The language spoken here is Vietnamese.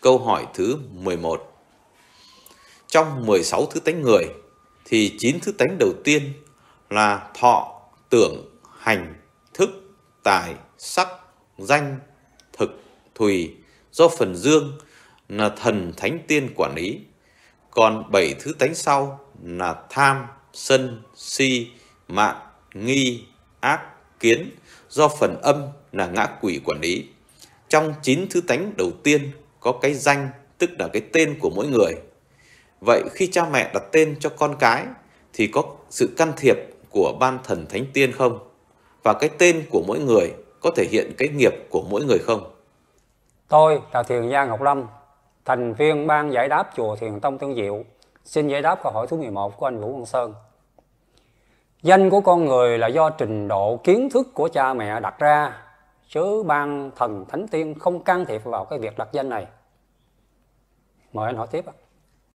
câu hỏi thứ 11. Trong 16 thứ tánh người thì 9 thứ tánh đầu tiên là thọ, tưởng, hành, thức, tài, sắc, danh, thực, thùy do phần dương là thần thánh tiên quản lý. Còn 7 thứ tánh sau là tham, sân, si, mạn, nghi, ác, kiến do phần âm là ngã quỷ quản lý. Trong 9 thứ tánh đầu tiên có cái danh tức là cái tên của mỗi người. Vậy khi cha mẹ đặt tên cho con cái thì có sự can thiệp của ban thần thánh tiên không? Và cái tên của mỗi người có thể hiện cái nghiệp của mỗi người không? Tôi là Thiền gia Ngọc Lâm, thành viên ban giải đáp chùa Thiền Tông Tương Diệu. Xin giải đáp câu hỏi thứ 11 của anh Vũ Văn Sơn. Danh của con người là do trình độ kiến thức của cha mẹ đặt ra chứ ban thần thánh tiên không can thiệp vào cái việc đặt danh này mời anh hỏi tiếp ạ